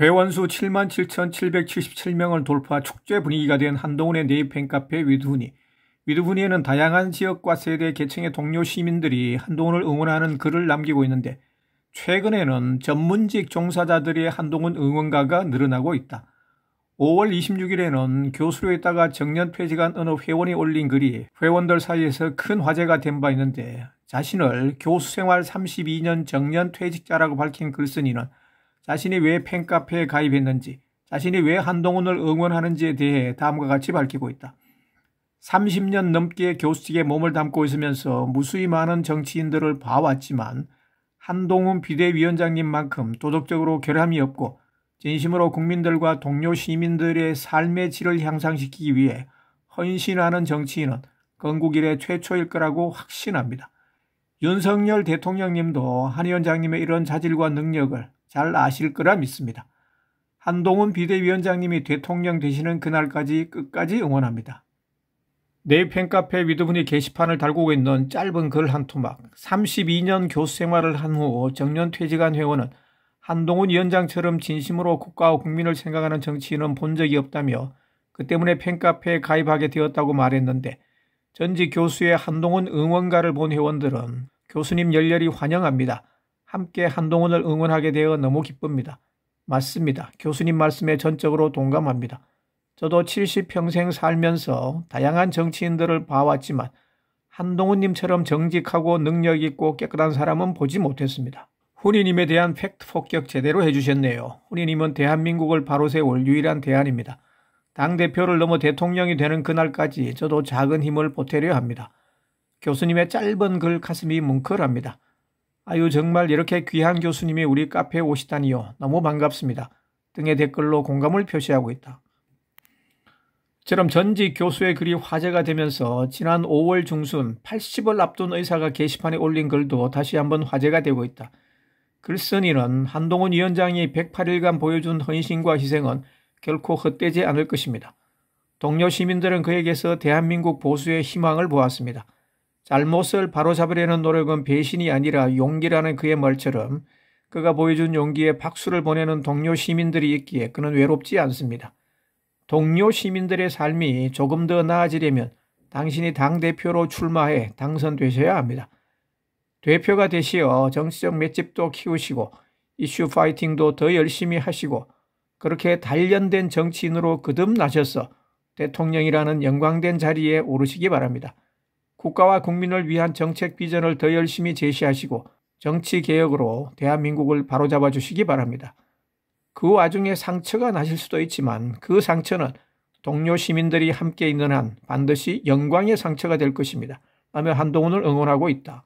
회원수 77,777명을 돌파 축제 분위기가 된 한동훈의 네이 팬카페 위드훈이 위드훈이에는 다양한 지역과 세대 계층의 동료 시민들이 한동훈을 응원하는 글을 남기고 있는데 최근에는 전문직 종사자들의 한동훈 응원가가 늘어나고 있다. 5월 26일에는 교수로 있다가 정년 퇴직한 어느 회원이 올린 글이 회원들 사이에서 큰 화제가 된 바 있는데 자신을 교수 생활 32년 정년 퇴직자라고 밝힌 글쓴이는 자신이 왜 팬카페에 가입했는지, 자신이 왜 한동훈을 응원하는지에 대해 다음과 같이 밝히고 있다. 30년 넘게 교수직에 몸을 담고 있으면서 무수히 많은 정치인들을 봐왔지만 한동훈 비대위원장님만큼 도덕적으로 결함이 없고 진심으로 국민들과 동료 시민들의 삶의 질을 향상시키기 위해 헌신하는 정치인은 건국 이래 최초일 거라고 확신합니다. 윤석열 대통령님도 한 위원장님의 이런 자질과 능력을 잘 아실 거라 믿습니다. 한동훈 비대위원장님이 대통령 되시는 그날까지 끝까지 응원합니다. 내이 팬카페 위드분이 게시판을 달고 있는 짧은 글 한 토막. 32년 교수 생활을 한 후 정년 퇴직한 회원은 한동훈 위원장처럼 진심으로 국가와 국민을 생각하는 정치인은 본 적이 없다며 그 때문에 팬카페에 가입하게 되었다고 말했는데 전직 교수의 한동훈 응원가를 본 회원들은 교수님 열렬히 환영합니다. 함께 한동훈을 응원하게 되어 너무 기쁩니다. 맞습니다. 교수님 말씀에 전적으로 동감합니다. 저도 70평생 살면서 다양한 정치인들을 봐왔지만 한동훈님처럼 정직하고 능력 있고 깨끗한 사람은 보지 못했습니다. 후니님에 대한 팩트 폭격 제대로 해주셨네요. 후니님은 대한민국을 바로 세울 유일한 대안입니다. 당대표를 넘어 대통령이 되는 그날까지 저도 작은 힘을 보태려 합니다. 교수님의 짧은 글 가슴이 뭉클합니다. 아유 정말 이렇게 귀한 교수님이 우리 카페에 오시다니요. 너무 반갑습니다. 등의 댓글로 공감을 표시하고 있다. 처럼 전직 교수의 글이 화제가 되면서 지난 5월 중순 80을 앞둔 의사가 게시판에 올린 글도 다시 한번 화제가 되고 있다. 글쓴이는 한동훈 위원장이 108일간 보여준 헌신과 희생은 결코 헛되지 않을 것입니다. 동료 시민들은 그에게서 대한민국 보수의 희망을 보았습니다. 잘못을 바로잡으려는 노력은 배신이 아니라 용기라는 그의 말처럼 그가 보여준 용기에 박수를 보내는 동료 시민들이 있기에 그는 외롭지 않습니다. 동료 시민들의 삶이 조금 더 나아지려면 당신이 당대표로 출마해 당선되셔야 합니다. 대표가 되시어 정치적 맷집도 키우시고 이슈 파이팅도 더 열심히 하시고 그렇게 단련된 정치인으로 거듭나셔서 대통령이라는 영광된 자리에 오르시기 바랍니다. 국가와 국민을 위한 정책 비전을 더 열심히 제시하시고 정치 개혁으로 대한민국을 바로잡아 주시기 바랍니다. 그 와중에 상처가 나실 수도 있지만 그 상처는 동료 시민들이 함께 있는 한 반드시 영광의 상처가 될 것입니다. 하며 한동훈을 응원하고 있다.